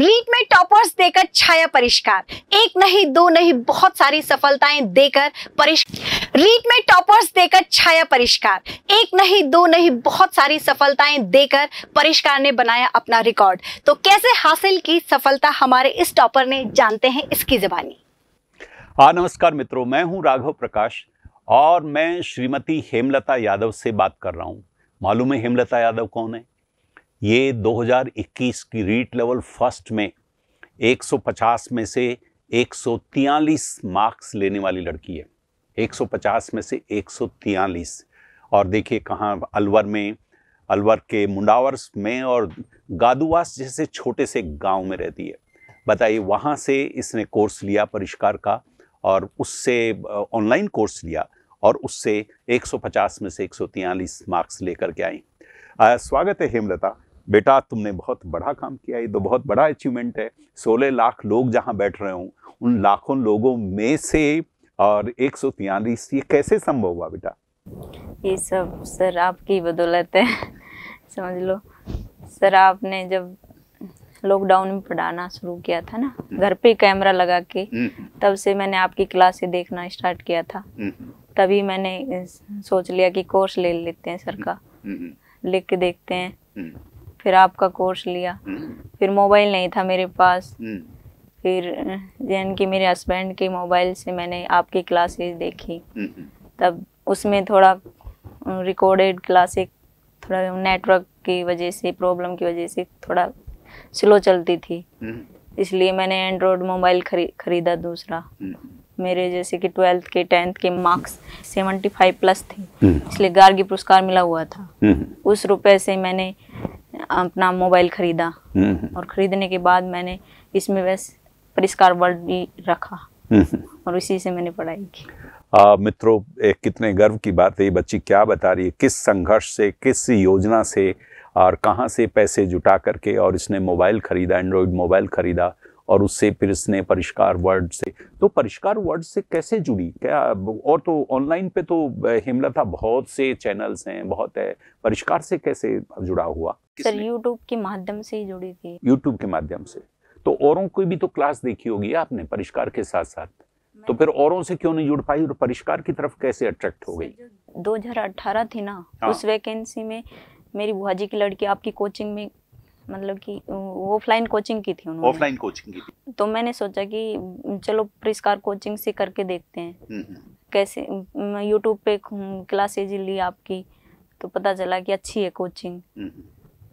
रीट में टॉपर्स देकर छाया परिष्कार एक नहीं दो नहीं बहुत सारी सफलताएं देकर परिष्कार रीट में टॉपर्स देकर छाया परिष्कार एक नहीं दो नहीं बहुत सारी सफलताएं देकर परिष्कार ने बनाया अपना रिकॉर्ड तो कैसे हासिल की सफलता हमारे इस टॉपर ने जानते हैं इसकी जबानी हाँ नमस्कार मित्रों मैं हूँ राघव प्रकाश और मैं श्रीमती हेमलता यादव से बात कर रहा हूँ मालूम है हेमलता यादव कौन है ये 2021 की रीट लेवल फर्स्ट में 150 में से एक मार्क्स लेने वाली लड़की है 150 में से एक और देखिए कहाँ अलवर में अलवर के मुंडावर्स में और गादुवास जैसे छोटे से गांव में रहती है बताइए वहाँ से इसने कोर्स लिया परिष्कार का और उससे ऑनलाइन कोर्स लिया और उससे 150 में से एक मार्क्स लेकर के आई स्वागत है हेमलता बेटा तुमने बहुत बड़ा काम किया ये तो बहुत बड़ा अचीवमेंट है सोलह लाख लोग जहाँ बैठ रहे हों उन लाखों लोगों में से और एक सौ तियालीस ये कैसे संभव हुआ बेटा ये सब सर आपकी बदौलत है समझ लो सर आपने जब लॉकडाउन में पढ़ाना शुरू किया था ना हम्म। घर पे कैमरा लगा के हम्म। तब से मैंने आपकी क्लासें देखना स्टार्ट किया था हम्म। तभी मैंने सोच लिया कि कोर्स ले लेते हैं सर का लिख के देखते हैं फिर आपका कोर्स लिया हम्म। फिर मोबाइल नहीं था मेरे पास हम्म। फिर जैन की मेरे हस्बैंड के मोबाइल से मैंने आपकी क्लासेस देखी हम्म, तब उसमें थोड़ा रिकॉर्डेड क्लासेस थोड़ा नेटवर्क की वजह से प्रॉब्लम की वजह से थोड़ा स्लो चलती थी इसलिए मैंने एंड्रॉयड मोबाइल खरी, खरीदा दूसरा मेरे जैसे कि ट्वेल्थ के टेंथ के मार्क्स सेवेंटी फाइव प्लस थे हम्म। इसलिए गार्गी पुरस्कार मिला हुआ था हम्म। उस रुपए से मैंने अपना मोबाइल खरीदा हम्म। और खरीदने के बाद मैंने इसमें बस परिष्कार वर्ड भी रखा और उसी से मैंने पढ़ाई की आ, मित्रों एक कितने गर्व की बात है ये बच्ची क्या बता रही है किस संघर्ष से किस योजना से और कहाँ से पैसे जुटा करके और इसने मोबाइल खरीदा एंड्रॉयड मोबाइल खरीदा और उससे फिर इसने परिष्कार वर्ड से तो परिष्कार वर्ड से कैसे जुड़ी क्या और तो ऑनलाइन पे तो हेमलता बहुत से चैनल्स हैं बहुत है परिष्कार से कैसे जुड़ा हुआ सर यूट्यूब के माध्यम से ही जुड़ी थी यूट्यूब के माध्यम से तो औरों को भी तो क्लास देखी होगी आपने परिष्कार के साथ साथ तो फिर औरों से क्यों नहीं जुड़ पाई और परिष्कार की तरफ कैसे अट्रैक्ट हो गई 2018 थी ना हाँ। उस वैकेंसी में मेरी बुआ जी की लड़की आपकी कोचिंग में मतलब कि ऑफलाइन कोचिंग की थी उन्होंने ऑफलाइन कोचिंग की थी तो मैंने सोचा कि चलो परिष्कार कोचिंग से करके देखते हैं हम्म, हम्म। कैसे मैं यूट्यूब पे क्लासेज ली आपकी तो पता चला कि अच्छी है कोचिंग हम्म,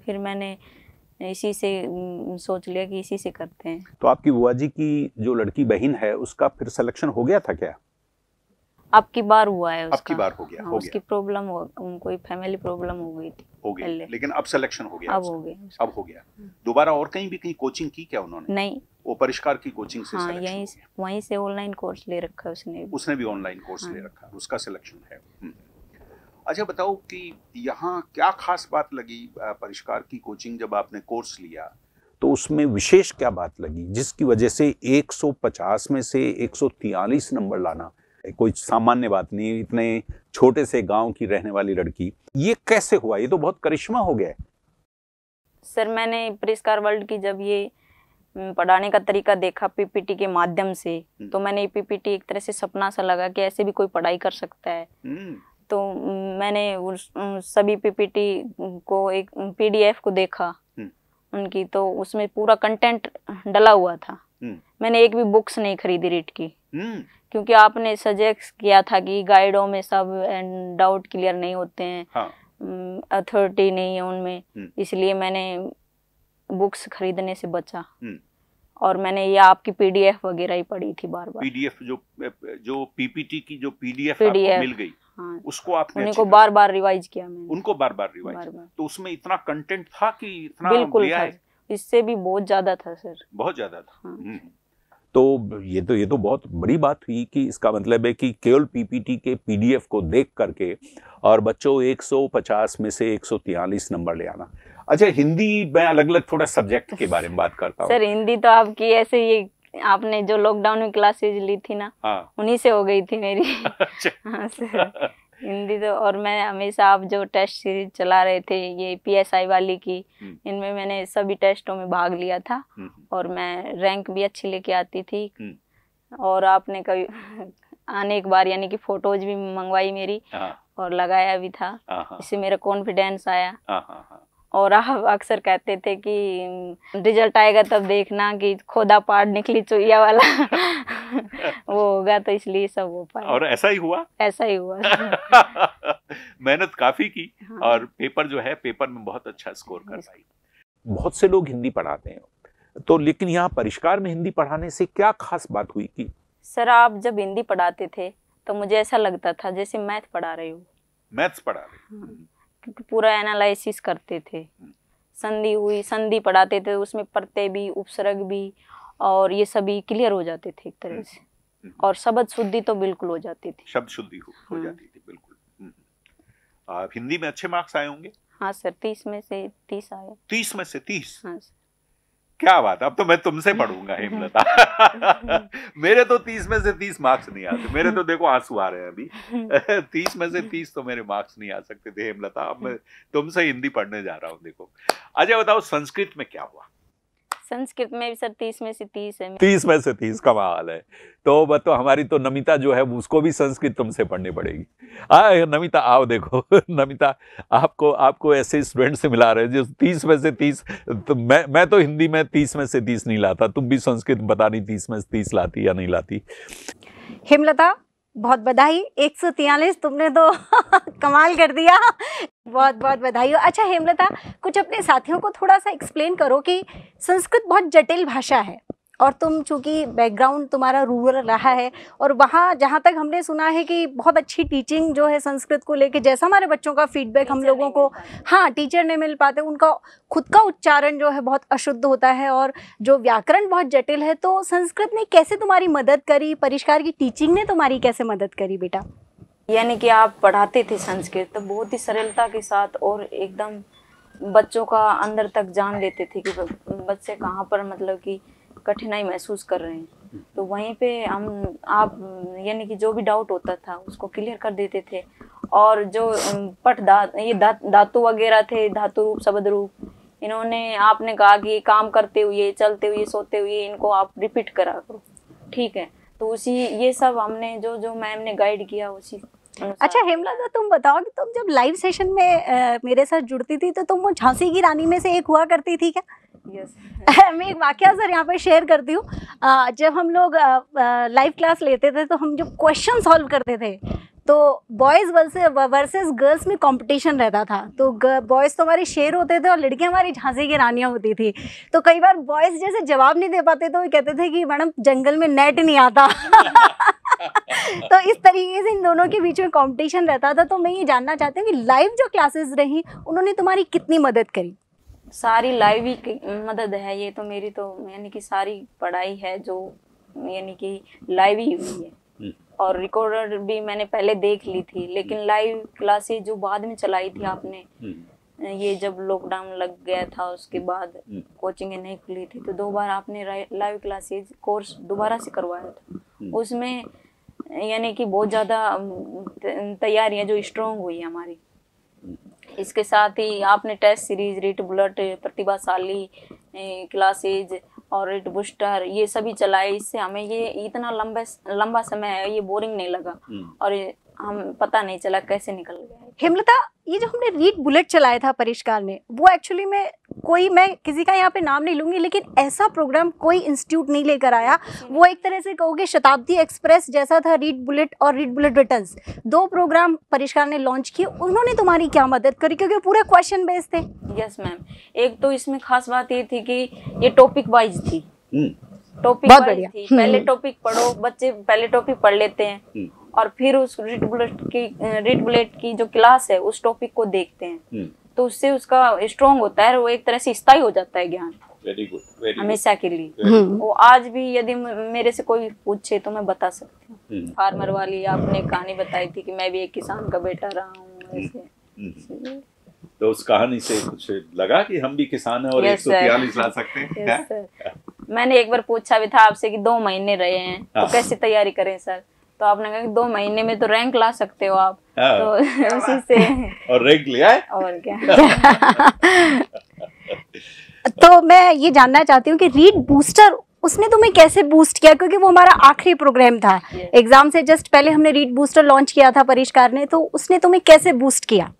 फिर मैंने इसी से सोच लिया कि इसी से करते हैं तो आपकी बुआ जी की जो लड़की बहन है उसका फिर सिलेक्शन हो गया था क्या आपकी बार हुआ है उसका। आपकी बार हो गया हाँ, हो गया। उसकी प्रॉब्लम हो उनको फैमिली प्रॉब्लम हो गई थी हो गई लेकिन अब सिलेक्शन हो गया अब हो गया अब हो गया दोबारा और कहीं भी कहीं कोचिंग की क्या उन्होंने नहीं वो परिष्कार की कोचिंग से हाँ, यहीं वहीं से ऑनलाइन कोर्स ले रखा उसने उसने भी ऑनलाइन हाँ। कोर्स ले रखा उसका सिलेक्शन है हम्म। अच्छा बताओ कि यहाँ क्या खास बात लगी परिष्कार की कोचिंग जब आपने कोर्स लिया तो उसमें विशेष क्या बात लगी जिसकी वजह से 150 में से एक नंबर लाना कोई सामान्य बात नहीं इतने छोटे से गांव की रहने वाली लड़की ये कैसे हुआ ये तो बहुत करिश्मा हो गया सर मैंने पुरस्कार वर्ल्ड की जब ये पढ़ाने का तरीका देखा पीपीटी के माध्यम से हम्म। तो मैंने पीपीटी एक तरह से सपना सा लगा कि ऐसे भी कोई पढ़ाई कर सकता है हम्म। तो मैंने उस सभी पीपीटी को एक पीडीएफ को देखा हम्म। उनकी तो उसमें पूरा कंटेंट डला हुआ था मैंने एक भी बुक्स नहीं खरीदी रीट की क्योंकि आपने सजेस्ट किया था कि गाइडों में सब एंड डाउट क्लियर नहीं होते हैं अथॉरिटी हाँ. हम्म, नहीं है उनमें हम्म। इसलिए मैंने बुक्स खरीदने से बचा हम्म। और मैंने ये आपकी पीडीएफ वगैरह ही पढ़ी थी बार बार पीडीएफ जो जो पीपीटी की जो पीडीएफ, PDF मिल गई हाँ, उसको आपने उनको बार बार रिवाइज किया मैंने उनको बार बार रिवाइज तो उसमें इतना कंटेंट था कि इतना बिल्कुल इससे भी बहुत ज्यादा था सर बहुत ज्यादा था हाँ। तो ये तो ये तो बहुत बड़ी बात हुई कि इसका मतलब है कि केवल पीपीटी के पीडीएफ को देख करके और बच्चों 150 में से एक नंबर ले आना अच्छा हिंदी मैं अलग अलग थोड़ा सब्जेक्ट के बारे में बात करता हूँ सर हिंदी तो आपकी ऐसे ये आपने जो लॉकडाउन में क्लासेज ली थी ना हाँ। उन्हीं से हो गई थी मेरी अच्छा। हाँ सर हिंदी तो और मैं हमेशा आप जो टेस्ट सीरीज चला रहे थे ये पीएसआई वाली की हम्म। इनमें मैंने सभी टेस्टों में भाग लिया था हम्म। और मैं रैंक भी अच्छी लेके आती थी हम्म। और आपने कभी आने एक बार यानी कि फोटोज भी मंगवाई मेरी हाँ। और लगाया भी था हाँ, हाँ। इससे मेरा कॉन्फिडेंस आया और आप अक्सर कहते थे कि रिजल्ट आएगा तब देखना कि खोदा पार्ट निकली चुहिया वाला वो होगा तो इसलिए सब हो पाया और ऐसा ही हुआ ऐसा ही हुआ मेहनत काफी की हाँ। और पेपर जो है पेपर में बहुत अच्छा स्कोर कर पाई बहुत से लोग हिंदी पढ़ाते हैं तो लेकिन यहाँ परिष्कार में हिंदी पढ़ाने से क्या खास बात हुई कि सर आप जब हिंदी पढ़ाते थे तो मुझे ऐसा लगता था जैसे मैथ पढ़ा रही हूँ मैथ्स पढ़ा रही हाँ। क्योंकि पूरा एनालिसिस करते थे संधि हुई संधि पढ़ाते थे उसमें प्रत्यय भी उपसर्ग भी और ये सभी क्लियर हो जाते थे एक तरह से हम्म। और शब्द शुद्धि तो बिल्कुल हो जाती थी शब्द शुद्धि हो, हो हम्म। जाती थी बिल्कुल हम्म। आप हिंदी में अच्छे मार्क्स आए होंगे हाँ सर तीस में से तीस आए तीस में से तीस हाँ सर क्या बात है अब तो मैं तुमसे पढ़ूंगा हेमलता मेरे तो तीस में से तीस मार्क्स नहीं आते मेरे तो देखो आंसू आ रहे हैं अभी तीस में से तीस तो मेरे मार्क्स नहीं आ सकते थे हेमलता अब मैं तुमसे हिंदी पढ़ने जा रहा हूँ देखो अजय अच्छा, बताओ संस्कृत में क्या हुआ संस्कृत में भी सर तीस में से तीस है तीस में से तीस कमाल है तो तो हमारी तो नमिता जो है उसको भी संस्कृत तुमसे पढ़नी पड़ेगी आ नमिता आओ देखो नमिता आपको आपको ऐसे स्टूडेंट से मिला रहे जो तीस में से तीस तो मैं मैं तो हिंदी में तीस में से तीस नहीं लाता तुम भी संस्कृत बता नहीं तीस में से तीस लाती या नहीं लाती हिमलता बहुत बधाई एक सौ तुमने तो कमाल कर दिया बहुत बहुत बधाई हो अच्छा हेमलता कुछ अपने साथियों को थोड़ा सा एक्सप्लेन करो कि संस्कृत बहुत जटिल भाषा है और तुम चूंकि बैकग्राउंड तुम्हारा रूरल रहा है और वहाँ जहाँ तक हमने सुना है कि बहुत अच्छी टीचिंग जो है संस्कृत को लेके जैसा हमारे बच्चों का फीडबैक हम लोगों को हाँ टीचर नहीं मिल पाते उनका खुद का उच्चारण जो है बहुत अशुद्ध होता है और जो व्याकरण बहुत जटिल है तो संस्कृत ने कैसे तुम्हारी मदद करी परिष्कार की टीचिंग ने तुम्हारी कैसे मदद करी बेटा यानी कि आप पढ़ाते थे संस्कृत तो बहुत ही सरलता के साथ और एकदम बच्चों का अंदर तक जान लेते थे कि बच्चे कहाँ पर मतलब कि कठिनाई महसूस कर रहे हैं तो वहीं पे हम आप यानी कि जो भी डाउट होता था उसको क्लियर कर देते थे और जो पट दात ये दा, धातु वगैरह थे धातु रूप शब्द रूप इन्होंने आपने कहा कि काम करते हुए चलते हुए सोते हुए इनको आप रिपीट करा करो ठीक है तो उसी ये सब हमने जो जो मैम ने गाइड किया उसी अच्छा हेमला तुम बताओ कि तुम जब लाइव सेशन में आ, मेरे साथ जुड़ती थी तो तुम वो झांसी की रानी में से एक हुआ करती थी क्या मैं एक वाक्य सर यहाँ पर शेयर करती हूँ जब हम लोग लाइव क्लास लेते थे तो हम जब क्वेश्चन सॉल्व करते थे तो बॉयज़ वर्सेज गर्ल्स में कंपटीशन रहता था तो बॉयज़ तो हमारे शेर होते थे और लड़कियां हमारी झांसी की रानियां होती थी तो कई बार बॉयज़ जैसे जवाब नहीं दे पाते तो वो कहते थे कि मैडम जंगल में नेट नहीं आता तो इस तरीके से इन दोनों के बीच में कंपटीशन रहता था तो मैं ये जानना चाहती हूँ कि लाइव जो क्लासेस रही उन्होंने तुम्हारी कितनी मदद करी सारी लाइव ही मदद है ये तो मेरी तो यानी कि सारी पढ़ाई है जो यानी कि लाइव ही हुई है हम्म। और रिकॉर्डर भी मैंने पहले देख ली थी हम्म। लेकिन लाइव क्लासेज जो बाद में चलाई थी आपने हम्म। ये जब लॉकडाउन लग गया था उसके बाद कोचिंग नहीं खुली थी तो दो बार आपने लाइव क्लासेज कोर्स दोबारा से करवाया था उसमें यानी कि बहुत ज़्यादा तैयारियां जो स्ट्रोंग हुई हमारी इसके साथ ही आपने टेस्ट सीरीज रेट बुलेट प्रतिभाशाली क्लासेज और रेट बूस्टर ये सभी चलाए इससे हमें ये इतना लंबे लंबा समय है ये बोरिंग नहीं लगा हम्म। और हम पता नहीं चला कैसे निकल गया हेमलता ये जो हमने रीड बुलेट चलाया था परिष्कार में वो एक्चुअली में कोई मैं किसी का यहाँ पे नाम नहीं लूंगी लेकिन ऐसा प्रोग्राम कोई इंस्टीट्यूट नहीं लेकर आया वो एक तरह से कहोगे शताब्दी एक्सप्रेस जैसा था रीड बुलेट और रीड बुलेट रिटर्न दो प्रोग्राम परिष्कार ने लॉन्च किए उन्होंने तुम्हारी क्या मदद करी क्योंकि पूरे क्वेश्चन बेस्ड थे यस मैम एक तो इसमें खास बात ये थी कि ये टॉपिक वाइज थी टॉपिक हम्म। पहले टॉपिक हम्म। पढ़ो बच्चे पहले टॉपिक पढ़ लेते हैं हम्म। और फिर उस रेड बुलेट की रेड बुलेट की जो क्लास है उस टॉपिक को देखते हैं हम्म। तो उससे उसका स्ट्रॉन्ग होता है वो एक तरह से स्थायी हो जाता है ज्ञान हमेशा के लिए वो आज भी यदि मेरे से कोई पूछे तो मैं बता सकती हूँ फार्मर हम्म। वाली आपने कहानी बताई थी कि मैं भी एक किसान का बेटा रहा हूँ हम्म। तो उस कहानी से कुछ लगा कि हम भी किसान हैं और एक सौ बयालीस ला सकते हैं मैंने एक बार पूछा भी था आपसे कि दो महीने रहे हैं तो हाँ। कैसे तैयारी करें सर तो आपने कहा कि दो महीने में तो रैंक ला सकते हो आप हाँ। तो उसी से और रैंक लिया है और क्या तो मैं ये जानना चाहती हूँ कि रीड बूस्टर उसने तुम्हें कैसे बूस्ट किया क्योंकि वो हमारा आखिरी प्रोग्राम था एग्जाम से जस्ट पहले हमने रीड बूस्टर लॉन्च किया था परिष्कार ने तो उसने तुम्हें कैसे बूस्ट किया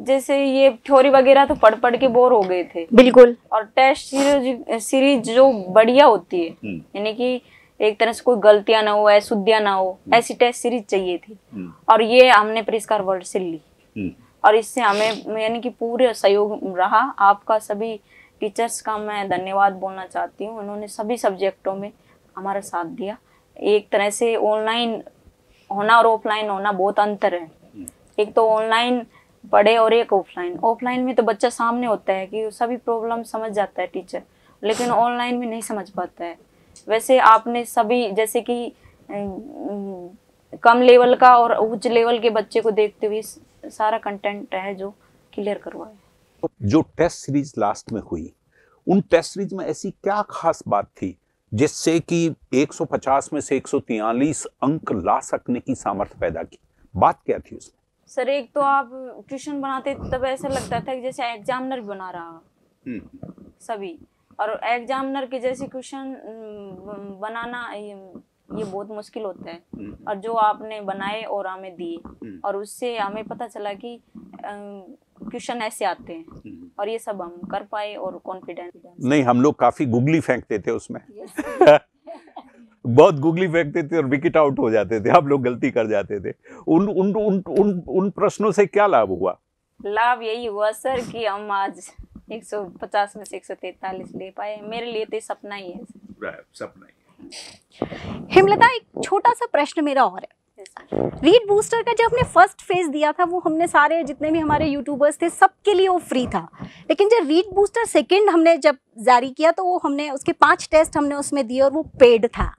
जैसे ये थ्योरी वगैरह तो पढ़ पढ़ के बोर हो गए थे बिल्कुल और टेस्ट सीरीज जो बढ़िया होती है हम्म। यानी कि एक तरह से कोई गलतियां ना हो अशुद्धियां ना हो हम्म। ऐसी टेस्ट सीरीज चाहिए थी हम्म। और ये हमने पुरस्कार वर्ल्ड से ली हम्म। और इससे हमें यानी कि पूरे सहयोग रहा आपका सभी टीचर्स का मैं धन्यवाद बोलना चाहती हूँ उन्होंने सभी सब्जेक्टों में हमारा साथ दिया एक तरह से ऑनलाइन होना और ऑफलाइन होना बहुत अंतर है एक तो ऑनलाइन पढ़े और एक ऑफलाइन ऑफलाइन में तो बच्चा सामने होता है कि सभी प्रॉब्लम समझ जाता है टीचर लेकिन ऑनलाइन में नहीं समझ पाता है वैसे आपने सभी जैसे कि कम लेवल का और उच्च लेवल के बच्चे को देखते हुए सारा कंटेंट है जो क्लियर करवाया जो टेस्ट सीरीज लास्ट में हुई उन टेस्ट सीरीज में ऐसी क्या खास बात थी जिससे कि 150 में से एक अंक ला सकने की सामर्थ्य पैदा की बात क्या थी उसमें सर एक तो आप ट्यूशन बनाते तब ऐसा लगता था कि जैसे एग्जामिनर बना रहा हम्म। सभी और एग्जामिनर के जैसे क्वेश्चन बनाना ये बहुत मुश्किल होता है हम्म। और जो आपने बनाए और हमें दिए हम्म। और उससे हमें पता चला कि क्वेश्चन ऐसे आते हैं हम्म। और ये सब हम कर पाए और कॉन्फिडेंस नहीं हम लोग काफी गुगली फेंकते थे उसमें बहुत गुगली फेंकते थे और विकेट आउट हो जाते थे आप लोग गलती कर जाते थे उन उन उन, उन, उन प्रश्नों से क्या लाभ हुआ लाभ यही हुआ सर कि हम आज एक सौ पचास में से एक सौ तैतालीस ले पाए मेरे लिए तो सपना ही है सपना ही है हिमलता एक छोटा सा प्रश्न मेरा और है रीड बूस्टर का जो हमने फर्स्ट फेज दिया था वो हमने सारे जितने भी हमारे यूट्यूबर्स थे सबके लिए वो फ्री था लेकिन जब रीड बूस्टर सेकंड हमने जब जारी किया तो वो हमने उसके पांच टेस्ट हमने उसमें दिए और वो पेड था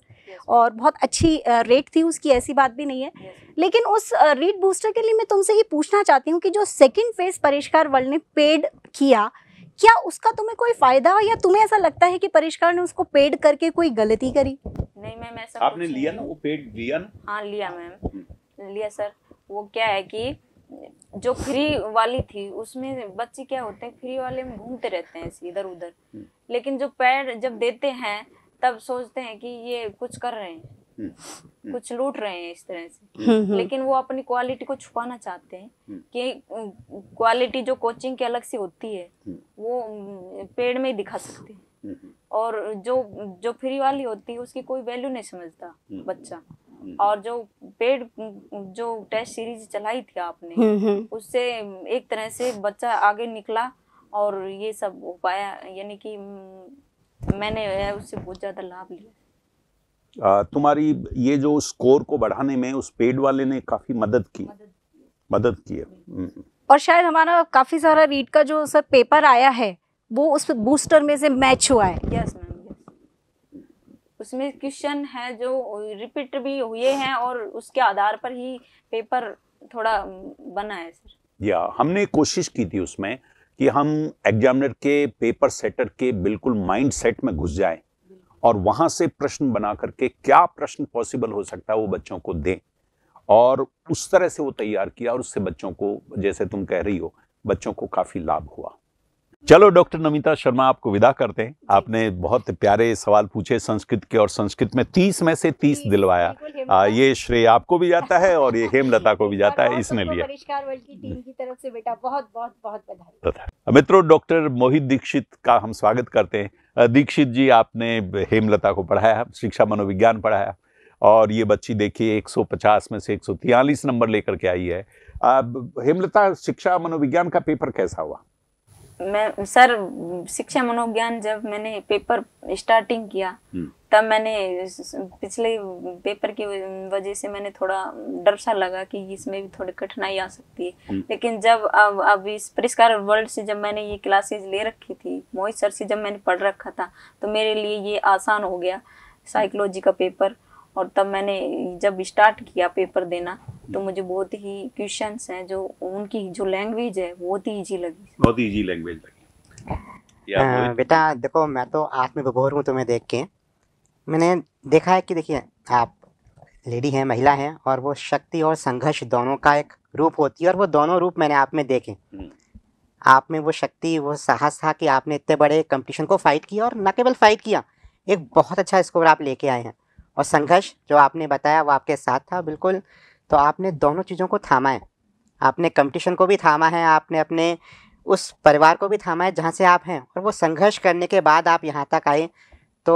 और बहुत अच्छी रेट थी उसकी ऐसी बात भी नहीं है लेकिन उस रीड बूस्टर के लिए मैं तुमसे ये पूछना चाहती हूँ कि जो सेकंड फेज परिष्कार वर्ल्ड ने पेड किया क्या उसका तुम्हें कोई फायदा या तुम्हें ऐसा लगता है कि परिष्कार ने उसको पेड करके कोई गलती करी नहीं मैम ऐसा आपने लिया ना वो पेड लिया ना हाँ लिया मैम हम्म। लिया सर वो क्या है कि जो फ्री वाली थी उसमें बच्चे क्या होते हैं फ्री वाले में घूमते रहते हैं इधर उधर हम्म। लेकिन जो पैर जब देते हैं तब सोचते हैं कि ये कुछ कर रहे हैं हम्म। कुछ लूट रहे हैं इस तरह से लेकिन वो अपनी क्वालिटी को छुपाना चाहते हैं कि क्वालिटी जो कोचिंग की अलग से होती है वो पेड़ में ही दिखा सकते हम्म, हम्म। और जो जो फ्री वाली होती है उसकी कोई वैल्यू नहीं समझता हम्म, बच्चा और जो पेड जो टेस्ट सीरीज चलाई थी आपने उससे एक तरह से बच्चा आगे निकला और ये सब हो पाया यानी कि मैंने उससे बहुत ज़्यादा लाभ लिया तुम्हारी ये जो स्कोर को बढ़ाने में उस पेड वाले ने काफ़ी मदद की मदद की मदद की है और शायद हमारा काफ़ी सारा रीड का जो सर पेपर आया है वो उस बूस्टर में से मैच हुआ है यस मैम उसमें क्वेश्चन है जो रिपीट भी हुए हैं और उसके आधार पर ही पेपर थोड़ा बना है सर या हमने कोशिश की थी उसमें कि हम एग्जामिनर के पेपर सेटर के बिल्कुल माइंड सेट में घुस जाए और वहां से प्रश्न बना करके क्या प्रश्न पॉसिबल हो सकता है वो बच्चों को दें और उस तरह से वो तैयार किया और उससे बच्चों को जैसे तुम कह रही हो बच्चों को काफ़ी लाभ हुआ चलो डॉक्टर नमिता शर्मा आपको विदा करते हैं आपने बहुत प्यारे सवाल पूछे संस्कृत के और संस्कृत में तीस में से तीस दिलवाया आ, ये श्रेय आपको भी जाता है और ये हेमलता को भी जाता है इसने लिया मित्रों डॉक्टर मोहित दीक्षित का हम स्वागत करते हैं दीक्षित जी आपने हेमलता को पढ़ाया शिक्षा मनोविज्ञान पढ़ाया और ये बच्ची देखिए 150 में से एक नंबर लेकर के आई है अब हेमलता शिक्षा मनोविज्ञान का पेपर कैसा हुआ मैं सर शिक्षा मनोविज्ञान जब मैंने पेपर स्टार्टिंग किया हम्म। तब मैंने पिछले पेपर की वजह से मैंने थोड़ा डर सा लगा कि इसमें भी थोड़ी कठिनाई आ सकती है हम्म। लेकिन जब अब अब इस परिष्कार वर्ल्ड से जब मैंने ये क्लासेज ले रखी थी मोहित सर से जब मैंने पढ़ रखा था तो मेरे लिए ये आसान हो गया साइकोलॉजी का पेपर और तब मैंने जब स्टार्ट किया पेपर देना तो मुझे बहुत ही क्वेश्चन है जो उनकी जो लैंग्वेज है बहुत ही ईजी लगी बहुत ही ईजी लैंग्वेज लगी बेटा देखो मैं तो आत्मविभोर हूँ तुम्हें देख के मैंने देखा है कि देखिए आप लेडी हैं महिला हैं और वो शक्ति और संघर्ष दोनों का एक रूप होती है और वो दोनों रूप मैंने आप में देखे हम्म। आप में वो शक्ति वो साहस था कि आपने इतने बड़े कंपटीशन को फाइट किया और न केवल फाइट किया एक बहुत अच्छा स्कोर आप लेके आए हैं और संघर्ष जो आपने बताया वो आपके साथ था बिल्कुल तो आपने दोनों चीज़ों को थामा है आपने कंपटीशन को भी थामा है आपने अपने उस परिवार को भी थामा है जहाँ से आप हैं और वो संघर्ष करने के बाद आप यहाँ तक आए तो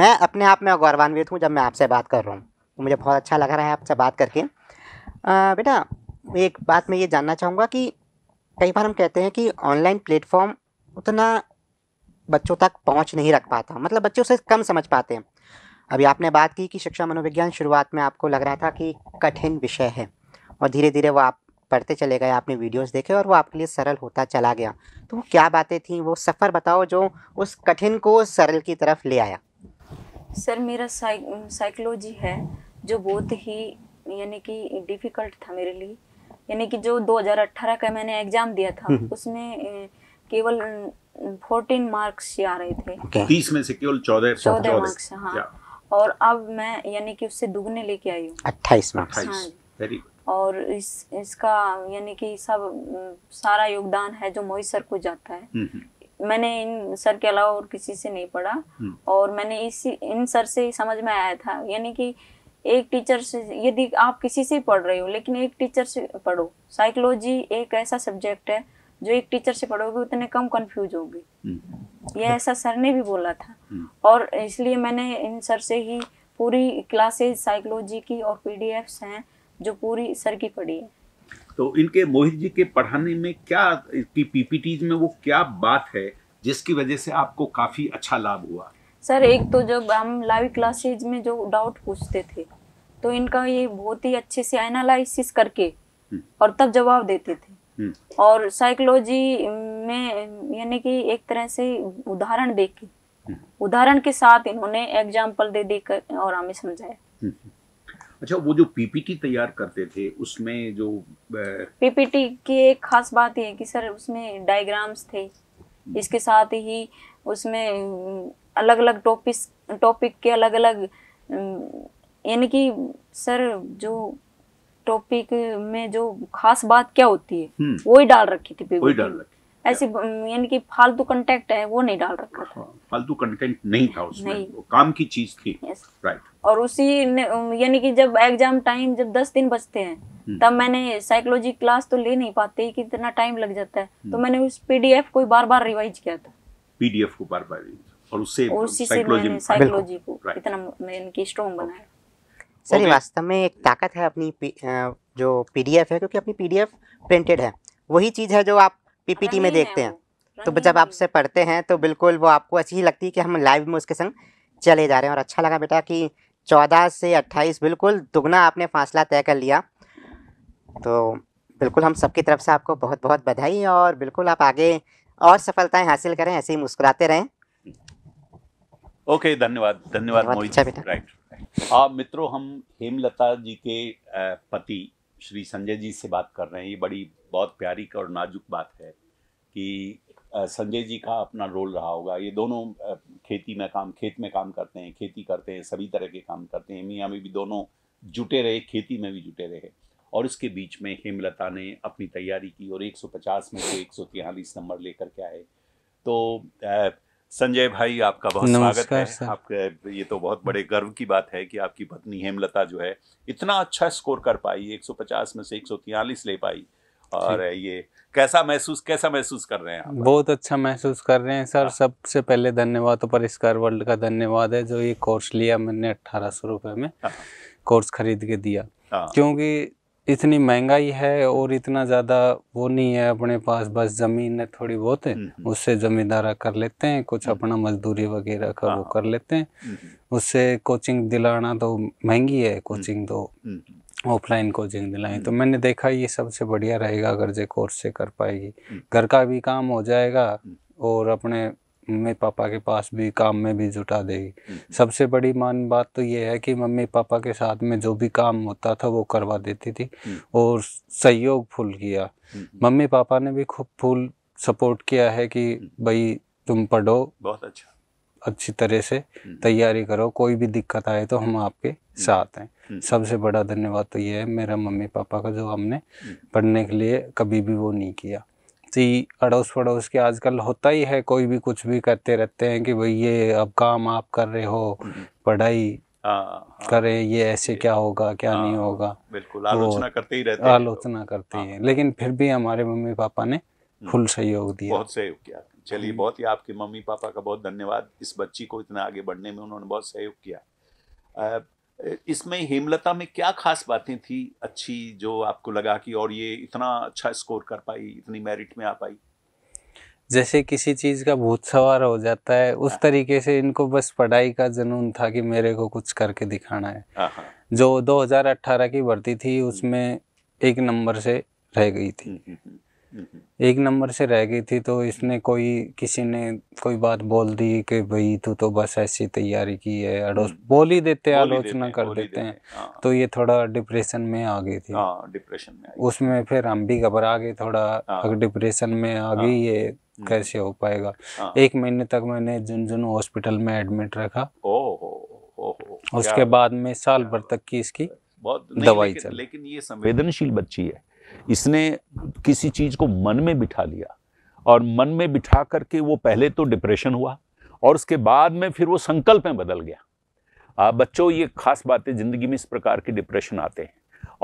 मैं अपने आप में गौरवान्वित हूँ जब मैं आपसे बात कर रहा हूँ तो मुझे बहुत अच्छा लग रहा है आपसे बात करके बेटा एक बात मैं ये जानना चाहूँगा कि कई बार हम कहते हैं कि ऑनलाइन प्लेटफॉर्म उतना बच्चों तक पहुँच नहीं रख पाता मतलब बच्चे उसे कम समझ पाते हैं अभी आपने बात की कि शिक्षा मनोविज्ञान शुरुआत में आपको लग रहा था कि कठिन विषय है और धीरे धीरे वो आप पढ़ते चले गए आपने वीडियोस देखे और वो आपके लिए सरल होता चला गया तो वो क्या बातें थी वो सफ़र बताओ जो उस कठिन को सरल की तरफ ले आया सर मेरा साइकोलॉजी है जो बहुत ही यानी कि डिफ़िकल्ट था मेरे लिए यानी कि जो 2018 का मैंने एग्ज़ाम दिया था हम्म। उसमें केवल 14 मार्क्स आ रहे थे तीस में से केवल चौदह चौदह मार्क्स हाँ और अब मैं यानी कि उससे दुगने लेके आई हूँ अट्ठाईस मार्क्स हाँ और इस इसका यानी कि सब सारा योगदान है जो मोहित सर को जाता है हम्म, हम्म। मैंने इन सर के अलावा और किसी से नहीं पढ़ा हम्म। और मैंने इसी इन सर से समझ में आया था यानी कि एक टीचर से यदि आप किसी से पढ़ रहे हो लेकिन एक टीचर से पढ़ो साइकोलॉजी एक ऐसा सब्जेक्ट है जो एक टीचर से पढ़ोगे उतने कम कंफ्यूज होगी यह ऐसा सर ने भी बोला था हम्म। और इसलिए मैंने इन सर से ही पूरी क्लासेज साइकोलॉजी की और पीडीएफ्स हैं जो पूरी सर की पढ़ी है तो इनके मोहित जी के पढ़ाने में क्या की पीपीटीज में वो क्या बात है जिसकी वजह से आपको काफी अच्छा लाभ हुआ सर एक तो जब हम लाइव क्लासेज में जो डाउट पूछते थे तो इनका ये बहुत ही अच्छे से एनालिसिस करके हम्म। और तब जवाब देते थे हम्म। और साइकोलॉजी में यानी कि एक तरह से उदाहरण देके हम्म। उदाहरण के साथ इन्होंने एग्जाम्पल दे देकर और हमें समझाया हम्म। अच्छा वो जो पीपीटी तैयार करते थे उसमें जो पीपीटी की एक खास बात है कि सर उसमें डायग्राम्स थे इसके साथ ही उसमें अलग अलग टॉपिक टॉपिक के अलग अलग यानी कि सर जो टॉपिक में जो खास बात क्या होती है हम्म। ही डाल रखी थी वही डाल रखी ऐसे यानी कि फालतू कंटेंट है वो नहीं डाल रखा था हाँ, फालतू कंटेंट नहीं था उसमें नहीं। वो काम की चीज थी राइट और उसी यानी कि जब एग्जाम टाइम जब दस दिन बचते हैं हम्म। तब मैंने साइकोलॉजी क्लास तो ले नहीं पाते कि इतना टाइम लग जाता है तो हम्म। मैंने उस पीडीएफ को बार बार रिवाइज किया था पीडीएफ को बार बार और उससे साइकोलॉजी को इतना स्ट्रॉन्ग बनाया सर ये वास्तव में एक ताकत है अपनी पी, जो पीडीएफ है क्योंकि अपनी पीडीएफ प्रिंटेड है वही चीज़ है जो आप पीपीटी में देखते हैं तो जब आप उसे पढ़ते हैं तो बिल्कुल वो आपको अच्छी ही लगती है कि हम लाइव में उसके संग चले जा रहे हैं और अच्छा लगा बेटा कि चौदह से अट्ठाईस बिल्कुल दुगना आपने फासला तय कर लिया तो बिल्कुल हम सबकी तरफ से आपको बहुत बहुत बधाई और बिल्कुल आप आगे और सफलताएं हासिल करें ऐसे ही मुस्कुराते रहें ओके धन्यवाद धन्यवाद अच्छा बेटा राइट आप मित्रों हम हेमलता जी के पति श्री संजय जी से बात कर रहे हैं ये बड़ी बहुत प्यारी और नाजुक बात है कि संजय जी का अपना रोल रहा होगा ये दोनों खेती में काम खेत में काम करते हैं खेती करते हैं सभी तरह के काम करते हैं मियाँ में भी दोनों जुटे रहे खेती में भी जुटे रहे और इसके बीच में हेमलता ने अपनी तैयारी की और 150 में से एक नंबर लेकर के आए तो संजय भाई आपका बहुत स्वागत है आपके ये तो बहुत बड़े गर्व की बात है कि आपकी पत्नी हेमलता जो है इतना अच्छा स्कोर कर पाई 150 में से एक ले पाई और ये कैसा महसूस कैसा महसूस कर रहे हैं आप बहुत अच्छा महसूस कर रहे हैं सर हाँ। सबसे पहले धन्यवाद तो परिष्कार वर्ल्ड का धन्यवाद है जो ये कोर्स लिया मैंने अट्ठारह सौ में कोर्स हाँ। खरीद के दिया हाँ। क्योंकि इतनी महंगाई है और इतना ज़्यादा वो नहीं है अपने पास बस ज़मीन है थोड़ी बहुत है हम्म, हम्म। उससे ज़मींदारा कर लेते हैं कुछ हम्म। अपना मजदूरी वगैरह का वो हाँ। कर लेते हैं उससे कोचिंग दिलाना तो महंगी है कोचिंग तो ऑफलाइन कोचिंग दिलाएं तो मैंने देखा ये सबसे बढ़िया रहेगा अगर जो कोर्स से कर पाएगी घर का भी काम हो जाएगा और अपने मम्मी पापा के पास भी काम में भी जुटा देगी हम्म। सबसे बड़ी मान बात तो ये है कि मम्मी पापा के साथ में जो भी काम होता था वो करवा देती थी हम्म। और सहयोग फुल किया हम्म, मम्मी पापा ने भी खूब फुल सपोर्ट किया है कि भाई तुम पढ़ो बहुत अच्छा अच्छी तरह से तैयारी करो कोई भी दिक्कत आए तो हम आपके साथ हैं सबसे बड़ा धन्यवाद तो ये है मेरा मम्मी पापा का जो हमने पढ़ने के लिए कभी भी वो नहीं किया ही अड़ोस पड़ोस के आजकल होता ही है कोई भी कुछ भी करते रहते हैं कि भाई ये अब काम आप कर रहे हो पढ़ाई हाँ, हाँ। करे ये ऐसे क्या होगा क्या आ, हाँ, नहीं होगा बिल्कुल आलोचना करते ही रहते आलोचना तो, करते हैं लेकिन फिर भी हमारे मम्मी पापा ने हम्म। फुल सहयोग दिया बहुत सहयोग किया चलिए हम्म। बहुत ही आपके मम्मी पापा का बहुत धन्यवाद इस बच्ची को इतना आगे बढ़ने में उन्होंने बहुत सहयोग किया इसमें हेमलता में क्या खास बातें थी अच्छी जो आपको लगा कि और ये इतना अच्छा स्कोर कर पाई इतनी मेरिट में आ पाई जैसे किसी चीज़ का भूत सवार हो जाता है उस हाँ। तरीके से इनको बस पढ़ाई का जुनून था कि मेरे को कुछ करके दिखाना है हाँ, हाँ। जो 2018 की भर्ती थी हम्म। उसमें एक नंबर से रह गई थी हम्म, हम्म, एक नंबर से रह गई थी तो इसने कोई किसी ने कोई बात बोल दी कि भाई तू तो बस ऐसी तैयारी की है अड़ोस हम्म। बोल ही देते आलोचना कर देते, देते हैं हाँ। तो ये थोड़ा डिप्रेशन में आ गई थी डिप्रेशन हाँ, में उसमें फिर हम भी घबरा गए थोड़ा हाँ। अगर डिप्रेशन में आ गई ये हम्म। कैसे हो पाएगा एक महीने तक मैंने झुंझुनू जुन हॉस्पिटल में एडमिट रखा उसके बाद में साल भर तक की इसकी बहुत दवाई चल लेकिन ये संवेदनशील बच्ची है इसने किसी चीज़ को मन में बिठा लिया और मन में बिठा करके वो पहले तो डिप्रेशन हुआ और उसके बाद में फिर वो संकल्प में बदल गया आ, बच्चों ये खास बातें ज़िंदगी में इस प्रकार के डिप्रेशन आते हैं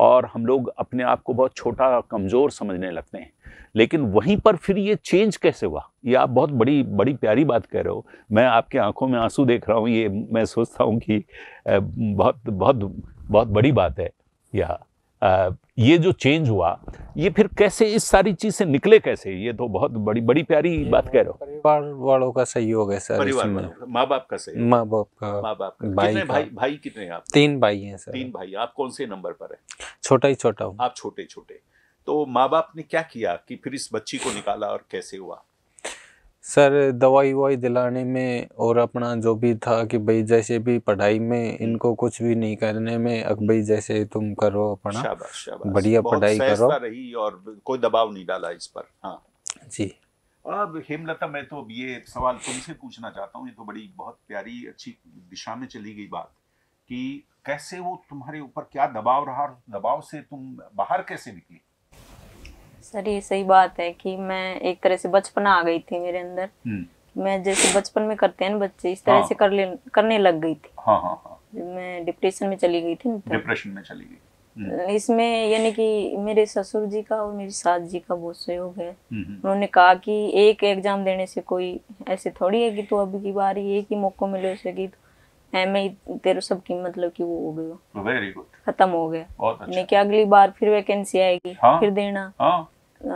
और हम लोग अपने आप को बहुत छोटा कमज़ोर समझने लगते हैं लेकिन वहीं पर फिर ये चेंज कैसे हुआ ये आप बहुत बड़ी बड़ी प्यारी बात कह रहे हो मैं आपके आंखों में आंसू देख रहा हूँ ये मैं सोचता हूँ कि बहुत बहुत बहुत बड़ी बात है यह ये जो चेंज हुआ ये फिर कैसे इस सारी चीज से निकले कैसे ये तो बहुत बड़ी बड़ी प्यारी बात कह रहे हो परिवार वालों का सहयोग है सर माँ बाप का सहयोग माँ बाप का माँ बाप का भाई कितने भाई भाई कितने आप तीन भाई हैं सर तीन भाई आप कौन से नंबर पर है छोटा ही छोटा हूँ आप छोटे छोटे तो माँ बाप ने क्या किया कि फिर इस बच्ची को निकाला और कैसे हुआ सर दवाई ववाई दिलाने में और अपना जो भी था कि भाई जैसे भी पढ़ाई में इनको हम्म। कुछ भी नहीं करने में भाई जैसे तुम करो अपना बढ़िया पढ़ाई करो रही और कोई दबाव नहीं डाला इस पर हाँ जी अब हेमलता मैं तो अब ये सवाल तुमसे पूछना चाहता हूँ ये तो बड़ी बहुत प्यारी अच्छी दिशा में चली गई बात कि कैसे वो तुम्हारे ऊपर क्या दबाव रहा दबाव से तुम बाहर कैसे निकली सर ये सही बात है कि मैं एक तरह से बचपन आ गई थी मेरे अंदर हम्म। मैं जैसे बचपन में करते हैं ना बच्चे इस तरह हाँ। से कर ले, करने लग गई थी हाँ हाँ हाँ। मैं डिप्रेशन में चली गई थी डिप्रेशन में चली गई हम्म। इसमें यानी कि मेरे ससुर जी का और मेरी सास जी का बहुत सहयोग है हम्म, उन्होंने कहा कि एक एग्जाम देने से कोई ऐसे थोड़ी है कि तो अभी की बार एक ही मौका मिले उसे कि तो मैं तेरह सब की मतलब कि वो हो गई हो वेरी गुड खत्म हो गया अच्छा। नहीं कि अगली बार फिर वैकेंसी आएगी हाँ? फिर देना हाँ?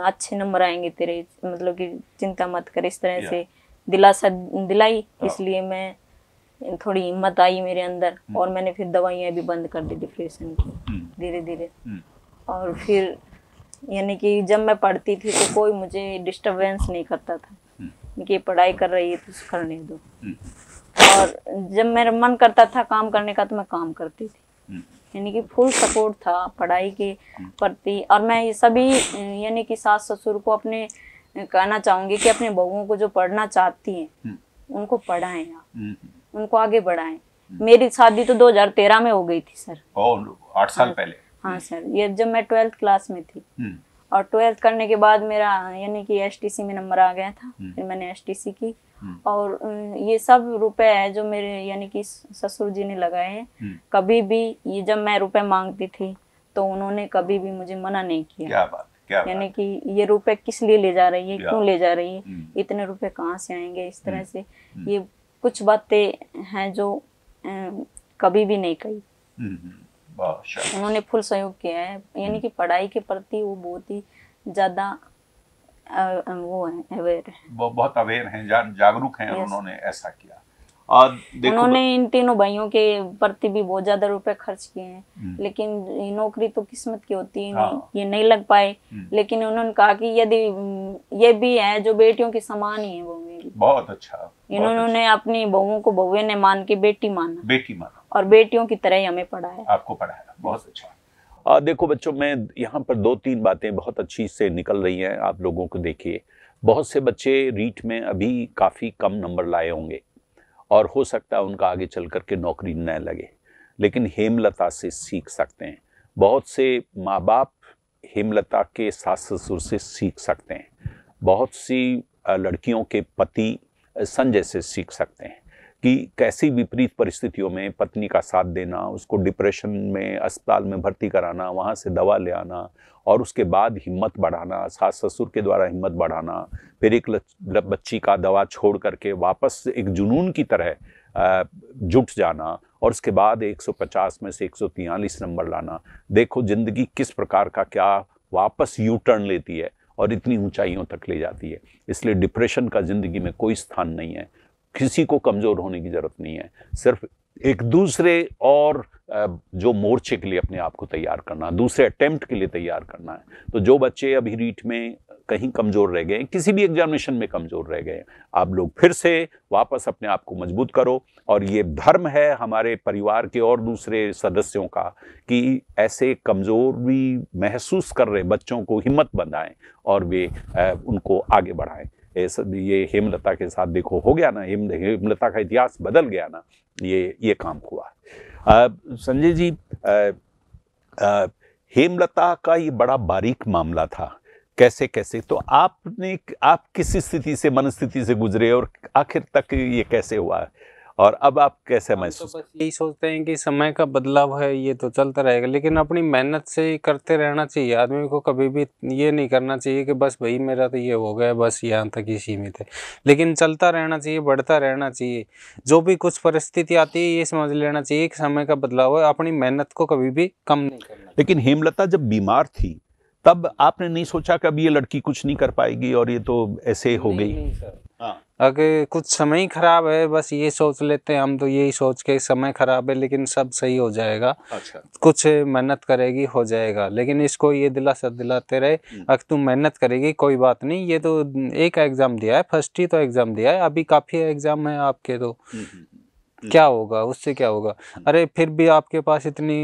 अच्छे नंबर आएंगे तेरे मतलब कि चिंता मत कर इस तरह से दिलासा दिलाई इसलिए मैं थोड़ी हिम्मत आई मेरे अंदर hmm। और मैंने फिर दवाइयाँ भी बंद कर दी डिप्रेशन की hmm। धीरे धीरे hmm। और फिर यानी कि जब मैं पढ़ती थी तो कोई मुझे डिस्टरबेंस नहीं करता था कि पढ़ाई कर रही है तो करने दो और जब मेरा मन करता था काम करने का तो मैं काम करती थी हम्म। यानी कि फुल सपोर्ट था पढ़ाई के हम्म। प्रति और मैं सभी यानी कि सास ससुर को अपने कहना चाहूंगी कि अपने बहुओं को जो पढ़ना चाहती हैं हम्म। उनको पढ़ाएं आप उनको आगे बढ़ाएं मेरी शादी तो 2013 में हो गई थी सर आठ साल हाँ। पहले हाँ सर ये जब मैं ट्वेल्थ क्लास में थी और ट्वेल्थ करने के बाद मेरा यानी कि एसटीसी में नंबर आ गया था हम्म। फिर मैंने एसटीसी की हम्म। और ये सब रुपए है जो मेरे यानी कि ससुर जी ने लगाए हैं हम्म। कभी भी ये जब मैं रुपए मांगती थी तो उन्होंने कभी भी मुझे मना नहीं किया क्या बात यानी कि ये रुपए किस लिए ले जा रही है क्यों ले जा रही है इतने रुपए कहाँ से आएंगे इस तरह से ये कुछ बातें हैं जो कभी भी नहीं कही अच्छा। उन्होंने फुल सहयोग किया है यानी कि पढ़ाई के प्रति वो बहुत ही ज़्यादा वो है अवेयर है बहुत अवेयर हैं जागरूक है उन्होंने ऐसा किया उन्होंने इन तीनों भाइयों के प्रति भी बहुत ज्यादा रुपए खर्च किए हैं हम्म। लेकिन नौकरी तो किस्मत की होती है नहीं हाँ। ये नहीं लग पाए हम्म। लेकिन उन्होंने कहा कि यदि ये भी है जो बेटियों के समान ही है वो मेरी अच्छा, बहुत अच्छा इन्होंने अच्छा। अपनी बहुओं को बहुए ने मान के बेटी माना बेटी माना और बेटियों की तरह ही हमें पढ़ाया आपको पढ़ाया बहुत अच्छा आ, देखो बच्चों मैं यहाँ पर दो तीन बातें बहुत अच्छी से निकल रही हैं आप लोगों को देखिए बहुत से बच्चे रीट में अभी काफ़ी कम नंबर लाए होंगे और हो सकता है उनका आगे चल करके नौकरी न लगे लेकिन हेमलता से सीख सकते हैं बहुत से माँ बाप हेमलता के सास ससुर से सीख सकते हैं बहुत सी लड़कियों के पति संजय से सीख सकते हैं कि कैसी विपरीत परिस्थितियों में पत्नी का साथ देना उसको डिप्रेशन में अस्पताल में भर्ती कराना वहाँ से दवा ले आना और उसके बाद हिम्मत बढ़ाना सास ससुर के द्वारा हिम्मत बढ़ाना फिर एक बच्ची का दवा छोड़ करके वापस एक जुनून की तरह जुट जाना और उसके बाद 150 में से एक नंबर लाना देखो ज़िंदगी किस प्रकार का क्या वापस यू टर्न लेती है और इतनी ऊंचाइयों तक ले जाती है इसलिए डिप्रेशन का ज़िंदगी में कोई स्थान नहीं है किसी को कमज़ोर होने की ज़रूरत नहीं है सिर्फ एक दूसरे और जो मोर्चे के लिए अपने आप को तैयार करना दूसरे अटेम्प्ट के लिए तैयार करना है तो जो बच्चे अभी रीट में कहीं कमज़ोर रह गए किसी भी एग्जामिनेशन में कमज़ोर रह गए आप लोग फिर से वापस अपने आप को मजबूत करो और ये धर्म है हमारे परिवार के और दूसरे सदस्यों का कि ऐसे कमज़ोर भी महसूस कर रहे बच्चों को हिम्मत बनाएं और वे उनको आगे बढ़ाएं ये हेमलता के साथ देखो हो गया ना हेम हेमलता का इतिहास बदल गया ना ये ये काम हुआ संजय जी आ, आ, हेमलता का ये बड़ा बारीक मामला था कैसे कैसे तो आपने आप किस स्थिति से मन स्थिति से गुजरे और आखिर तक ये कैसे हुआ और अब आप कैसे तो महसूस तो यही सोचते हैं कि समय का बदलाव है ये तो चलता रहेगा लेकिन अपनी मेहनत से करते रहना चाहिए आदमी को कभी भी ये नहीं करना चाहिए कि बस भाई मेरा तो ये हो गया बस यहाँ तक ही सीमित है लेकिन चलता रहना चाहिए बढ़ता रहना चाहिए जो भी कुछ परिस्थिति आती है ये समझ लेना चाहिए कि समय का बदलाव है अपनी मेहनत को कभी भी कम नहीं करना लेकिन हेमलता जब बीमार थी तब आपने नहीं सोचा कि अब ये लड़की कुछ नहीं कर पाएगी और ये तो ऐसे हो गई अगर कुछ समय ही ख़राब है बस ये सोच लेते हैं हम तो यही सोच के समय ख़राब है लेकिन सब सही हो जाएगा अच्छा कुछ मेहनत करेगी हो जाएगा लेकिन इसको ये दिलासा दिलाते रहे हम्म। अगर तू मेहनत करेगी कोई बात नहीं ये तो एक एग्ज़ाम दिया है फर्स्ट ही तो एग्ज़ाम दिया है अभी काफ़ी एग्ज़ाम है आपके तो हम्म, हम्म, क्या होगा उससे क्या होगा अरे फिर भी आपके पास इतनी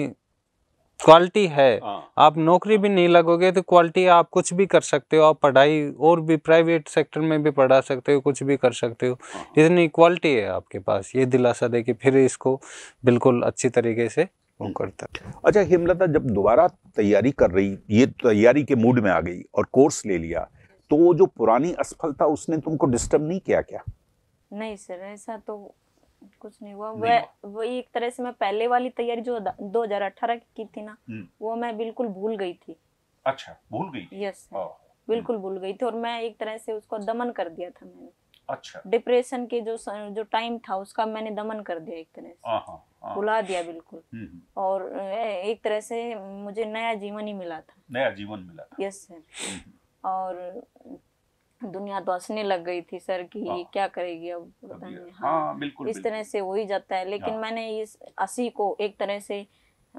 क्वालिटी है हाँ। आप नौकरी भी नहीं लगोगे तो क्वालिटी आप कुछ भी कर सकते हो आप पढ़ाई और भी प्राइवेट सेक्टर में भी पढ़ा सकते हो कुछ भी कर सकते हो हाँ। इतनी क्वालिटी है आपके पास ये दिलासा दे कि फिर इसको बिल्कुल अच्छी तरीके से वो हम्म। करता अच्छा हेमलता जब दोबारा तैयारी कर रही ये तैयारी के मूड में आ गई और कोर्स ले लिया तो जो पुरानी असफलता उसने तुमको डिस्टर्ब नहीं किया क्या नहीं सर ऐसा तो कुछ नहीं हुआ नहीं वह वो एक तरह से मैं पहले वाली तैयारी जो 2018 की की थी ना हम्म। वो मैं बिल्कुल भूल गई थी अच्छा भूल गई यस बिल्कुल भूल गई थी और मैं एक तरह से उसको दमन कर दिया था मैंने अच्छा डिप्रेशन के जो जो टाइम था उसका मैंने दमन कर दिया एक तरह से भुला दिया बिल्कुल हम्म, हम्म। और एक तरह से मुझे नया जीवन ही मिला था नया जीवन मिला था यस सर और दुनिया दोसने तो लग गई थी सर कि हाँ, क्या करेगी अब पता नहीं हाँ, हाँ बिल्कुल इस तरह से हो ही जाता है लेकिन हाँ, मैंने इस असी को एक तरह से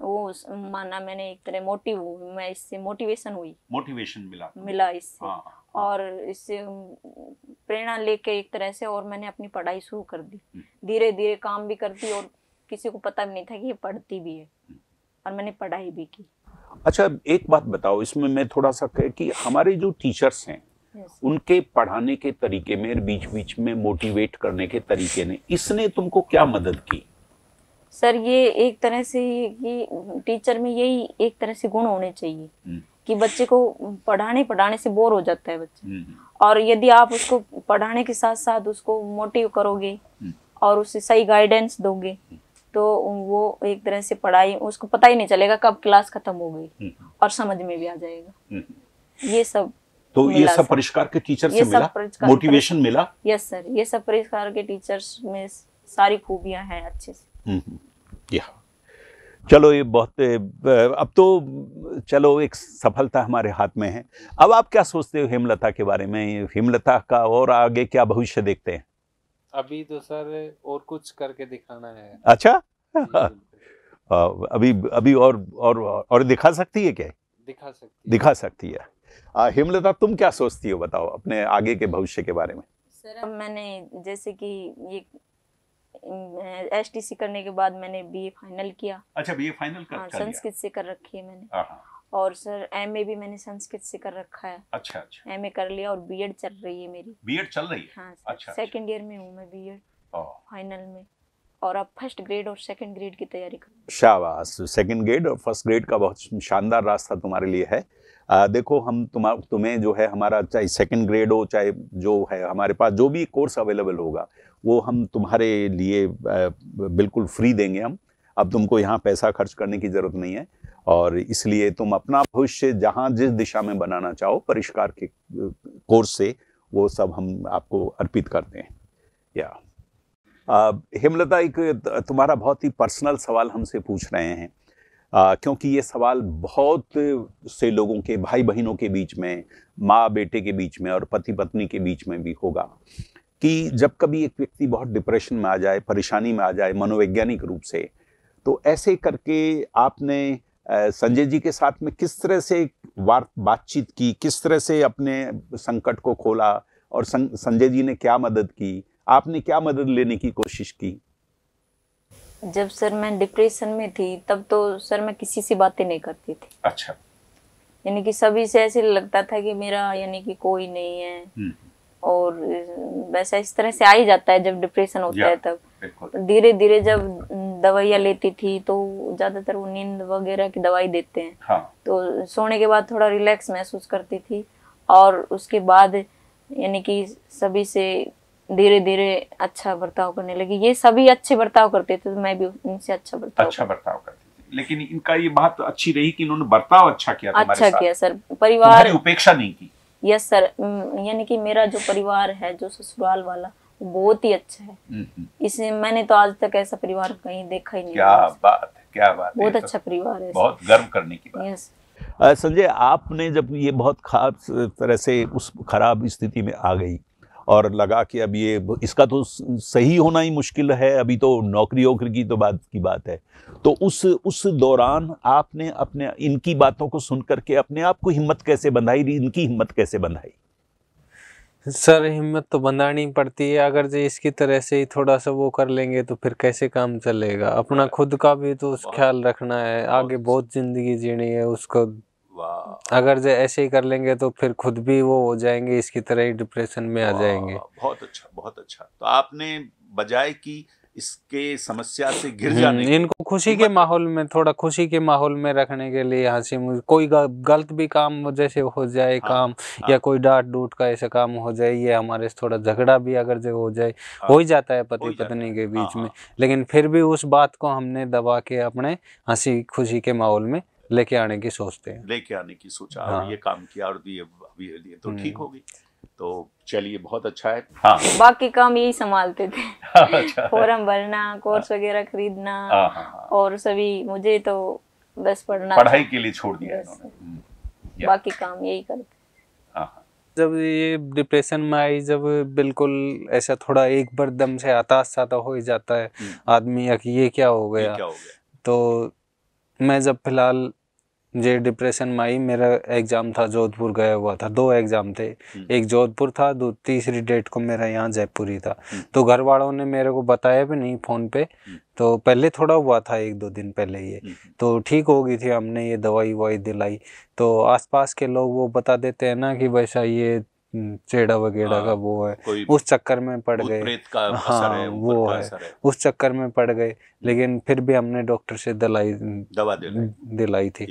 वो माना मैंने एक तरह मोटिव मैं इससे मोटिवेशन हुई मोटिवेशन मिला मिला इससे हाँ, हाँ, और इससे प्रेरणा लेके एक तरह से और मैंने अपनी पढ़ाई शुरू कर दी हम्म। धीरे धीरे काम भी करती और किसी को पता भी नहीं था कि ये पढ़ती भी है हम्म। और मैंने पढ़ाई भी की अच्छा एक बात बताओ इसमें मैं थोड़ा सा कि हमारे जो टीचर्स हैं उनके पढ़ाने के तरीके में बीच बीच में मोटिवेट करने के तरीके ने इसने तुमको क्या मदद की सर ये एक तरह से कि टीचर में यही एक तरह से गुण होने चाहिए हम्म। कि बच्चे को पढ़ाने पढ़ाने से बोर हो जाता है बच्चा हम्म, हम्म। और यदि आप उसको पढ़ाने के साथ साथ उसको मोटिव करोगे और उसे सही गाइडेंस दोगे तो वो एक तरह से पढ़ाई उसको पता ही नहीं चलेगा कब क्लास खत्म हो गई और समझ में भी आ जाएगा ये सब तो ये सब परिष्कार के टीचर से मिला मोटिवेशन मिला यस सर ये सब परिष्कार के टीचर्स में सारी खूबियां हैं अच्छे से या हम्म, हम्म। चलो ये बहुत अब तो चलो एक सफलता हमारे हाथ में है अब आप क्या सोचते हो हेमलता के बारे में हेमलता का और आगे क्या भविष्य देखते हैं अभी तो सर और कुछ करके दिखाना है अच्छा अभी अभी और और और दिखा सकती है क्या दिखा सकती दिखा सकती है हिमलता तुम क्या सोचती हो बताओ अपने आगे के भविष्य के बारे में सर अब मैंने जैसे कि ये एस टी सी करने के बाद मैंने बी ए फाइनल किया अच्छा बी ए फाइनल कर, हाँ, संस्कृत से कर रखी है मैंने हाँ, हाँ। और सर एम ए भी मैंने संस्कृत से कर रखा है अच्छा अच्छा एम ए कर लिया और बी एड चल रही है मेरी बी एड चल रही है हाँ अच्छा सेकंड अच्छा। ईयर में हूँ मैं बी एड फाइनल में और अब फर्स्ट ग्रेड और सेकंड ग्रेड की तैयारी कर शाबाश सेकंड ग्रेड और फर्स्ट ग्रेड का बहुत शानदार रास्ता तुम्हारे लिए है आ, देखो हम तुम तुम्हें जो है हमारा चाहे सेकंड ग्रेड हो चाहे जो है हमारे पास जो भी कोर्स अवेलेबल होगा वो हम तुम्हारे लिए बिल्कुल फ्री देंगे हम अब तुमको यहाँ पैसा खर्च करने की ज़रूरत नहीं है और इसलिए तुम अपना भविष्य जहाँ जिस दिशा में बनाना चाहो परिष्कार के कोर्स से वो सब हम आपको अर्पित करते हैं या हेमलता एक तुम्हारा बहुत ही पर्सनल सवाल हमसे पूछ रहे हैं आ, क्योंकि ये सवाल बहुत से लोगों के भाई बहनों के बीच में माँ बेटे के बीच में और पति पत्नी के बीच में भी होगा कि जब कभी एक व्यक्ति बहुत डिप्रेशन में आ जाए परेशानी में आ जाए मनोवैज्ञानिक रूप से तो ऐसे करके आपने संजय जी के साथ में किस तरह से वार बातचीत की किस तरह से अपने संकट को खोला और संजय जी ने क्या मदद की आपने क्या मदद लेने की कोशिश की जब सर मैं डिप्रेशन में थी तब तो सर मैं किसी से बातें नहीं करती थी अच्छा यानी कि सभी से ऐसे लगता था कि मेरा यानी कि कोई नहीं है हम्म। और वैसा इस तरह से आ ही जाता है जब डिप्रेशन होता है तब धीरे धीरे जब दवाइयाँ लेती थी तो ज्यादातर वो नींद वगैरह की दवाई देते हैं हाँ। तो सोने के बाद थोड़ा रिलैक्स महसूस करती थी और उसके बाद यानी कि सभी से धीरे धीरे अच्छा बर्ताव करने लगी ये सभी अच्छे बर्ताव करते थे तो मैं भी उनसे अच्छा बर्ताव अच्छा बर्ताव करती लेकिन इनका ये बात अच्छी रही कि इन्होंने बर्ताव अच्छा किया अच्छा किया सर परिवार उपेक्षा नहीं की यस सर यानी कि मेरा जो परिवार है जो ससुराल वाला वो बहुत ही अच्छा है इसे मैंने तो आज तक ऐसा परिवार कहीं देखा ही नहीं क्या बात है क्या बात बहुत तो अच्छा परिवार है बहुत गर्व करने की बात यस संजय आपने जब ये बहुत खास तरह से उस खराब स्थिति में आ गई और लगा कि अब ये इसका तो सही होना ही मुश्किल है अभी तो नौकरी वोकरी की तो बात की बात है तो उस उस दौरान आपने अपने इनकी बातों को सुन करके अपने आप को हिम्मत कैसे बंधाई इनकी हिम्मत कैसे बंधाई सर हिम्मत तो बंधानी पड़ती है अगर जो इसकी तरह से ही थोड़ा सा वो कर लेंगे तो फिर कैसे काम चलेगा अपना खुद का भी तो ख्याल रखना है आगे बहुत ज़िंदगी जीनी है उसको अगर जो ऐसे ही कर लेंगे तो फिर खुद भी वो हो जाएंगे इसकी तरह ही डिप्रेशन में आ जाएंगे बहुत अच्छा बहुत अच्छा तो आपने बजाय की इसके समस्या से गिर हम्म, जाने इनको खुशी के मतलब- माहौल में थोड़ा खुशी के माहौल में रखने के लिए हंसी से कोई गलत भी काम जैसे हो जाए हाँ, काम हाँ, या कोई डांट डूट का ऐसा काम हो जाए ये हमारे से थोड़ा झगड़ा भी अगर जो हो जाए हाँ, हो ही जाता है पति पत्नी के हाँ, बीच में हाँ। लेकिन फिर भी उस बात को हमने दबा के अपने हंसी खुशी के माहौल में लेके आने की सोचते हैं लेके आने की सोचा हाँ। ये काम किया और ये अभी लिए तो हम्म। ठीक हो गई तो चलिए बहुत अच्छा है हाँ। बाकी काम यही संभालते थे अच्छा फॉर्म भरना कोर्स हाँ। वगैरह खरीदना हाँ, हाँ, हाँ। और सभी मुझे तो बस पढ़ना पढ़ाई के लिए छोड़ दिया हम्म, बाकी काम यही करते जब ये डिप्रेशन में आई जब बिल्कुल ऐसा थोड़ा एक बार दम से हताश सा हो जाता है हम्म। आदमी ये क्या हो गया? तो मैं जब फिलहाल जे डिप्रेशन में आई मेरा एग्ज़ाम था जोधपुर गया हुआ था दो एग्ज़ाम थे हम्म। एक जोधपुर था दो तीसरी डेट को मेरा यहाँ जयपुर ही था हम्म। तो घर वालों ने मेरे को बताया भी नहीं फ़ोन पे हम्म। तो पहले थोड़ा हुआ था एक दो दिन पहले ये तो ठीक हो गई थी हमने ये दवाई ववाई दिलाई तो आसपास के लोग वो बता देते हैं ना कि वैसा ये चेड़ा वगैरह हाँ, का वो हाँ, है उस चक्कर में पड़ गए हाँ है, वो है।, है उस चक्कर में पड़ गए लेकिन फिर भी हमने डॉक्टर से दलाई दवा दिलाई थी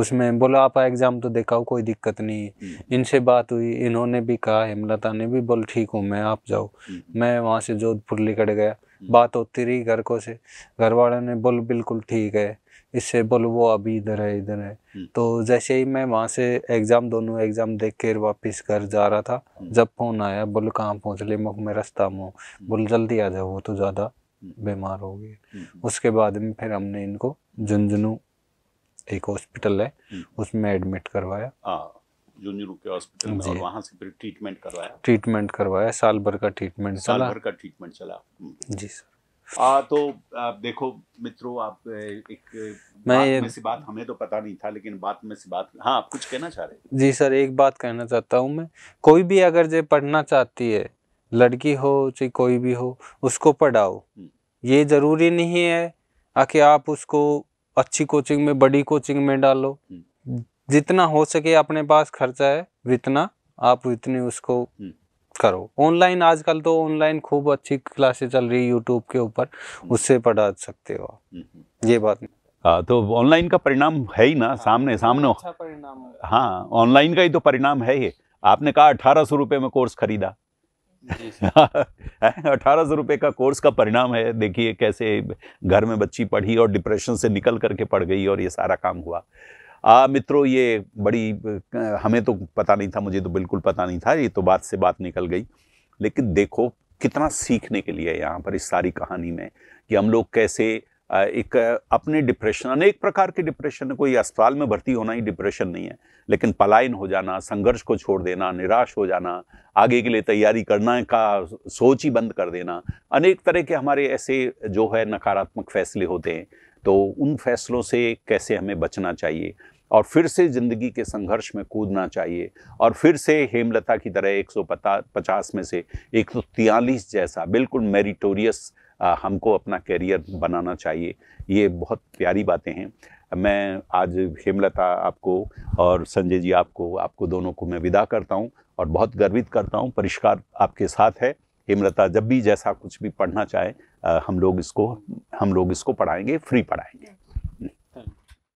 उसमें बोला आप एग्ज़ाम तो देखाओ कोई दिक्कत नहीं है हम्म। इनसे बात हुई इन्होंने भी कहा हेमलता ने भी बोल ठीक हूँ मैं आप जाओ हम्म। मैं वहाँ से जोधपुर लिकट गया हम्म। बात होती रही घर को से घर वालों ने बोल बिल्कुल ठीक है इससे बोलो वो अभी इधर है इधर है हम्म। तो जैसे ही मैं वहां से एग्ज़ाम दोनों एग्ज़ाम देख कर वापिस घर जा रहा था हम्म। जब फ़ोन आया बोलो कहाँ पहुंच ले मुख में रास्ता में हम्म। बोलो जल्दी आ जाओ वो तो ज़्यादा बीमार हो गए उसके बाद में फिर हमने इनको झुंझुनू एक हॉस्पिटल है उसमें एडमिट करवाया हाँ, के हॉस्पिटल में और से फिर ट्रीटमेंट करवाया ट्रीटमेंट करवाया साल भर का ट्रीटमेंट साल भर का ट्रीटमेंट चला जी सर आ, तो आप देखो मित्रों आप एक मैं बात में से बात हमें तो पता नहीं था लेकिन बात में से बात हाँ आप कुछ कहना चाह रहे हैं जी सर एक बात कहना चाहता हूँ मैं कोई भी अगर जो पढ़ना चाहती है लड़की हो चाहे कोई भी हो उसको पढ़ाओ हम्म। ये ज़रूरी नहीं है आके आप उसको अच्छी कोचिंग में बड़ी कोचिंग में डालो हम्म। जितना हो सके अपने पास खर्चा है जितना आप इतनी उसको हम्म। करो ऑनलाइन आजकल तो ऑनलाइन खूब अच्छी क्लासेस चल रही है यूट्यूब के ऊपर हम्म। उससे पढ़ा सकते हो हम्म। ये बात आ, हाँ, तो ऑनलाइन का परिणाम है ही ना हाँ, सामने सामने अच्छा परिणाम हाँ ऑनलाइन का ही तो परिणाम है ही आपने कहा अठारह सौ रुपये में कोर्स खरीदा अठारह सौ रुपये का कोर्स का परिणाम है देखिए कैसे घर में बच्ची पढ़ी और डिप्रेशन से निकल करके पढ़ गई और ये सारा काम हुआ आ, मित्रों ये बड़ी हमें तो पता नहीं था मुझे तो बिल्कुल पता नहीं था ये तो बात से बात निकल गई लेकिन देखो कितना सीखने के लिए यहाँ पर इस सारी कहानी में कि हम लोग कैसे एक अपने डिप्रेशन अनेक प्रकार के डिप्रेशन है कोई अस्पताल में भर्ती होना ही डिप्रेशन नहीं है लेकिन पलायन हो जाना संघर्ष को छोड़ देना निराश हो जाना आगे के लिए तैयारी करना का सोच ही बंद कर देना अनेक तरह के हमारे ऐसे जो है नकारात्मक फैसले होते हैं तो उन फैसलों से कैसे हमें बचना चाहिए और फिर से ज़िंदगी के संघर्ष में कूदना चाहिए और फिर से हेमलता की तरह एक सौ पचास में से एक सौ जैसा बिल्कुल मेरिटोरियस हमको अपना कैरियर बनाना चाहिए ये बहुत प्यारी बातें हैं मैं आज हेमलता आपको और संजय जी आपको आपको दोनों को मैं विदा करता हूँ और बहुत गर्वित करता हूँ परिष्कार आपके साथ है हेमलता जब भी जैसा कुछ भी पढ़ना चाहे हम लोग इसको हम लोग इसको पढ़ाएंगे फ्री पढ़ाएंगे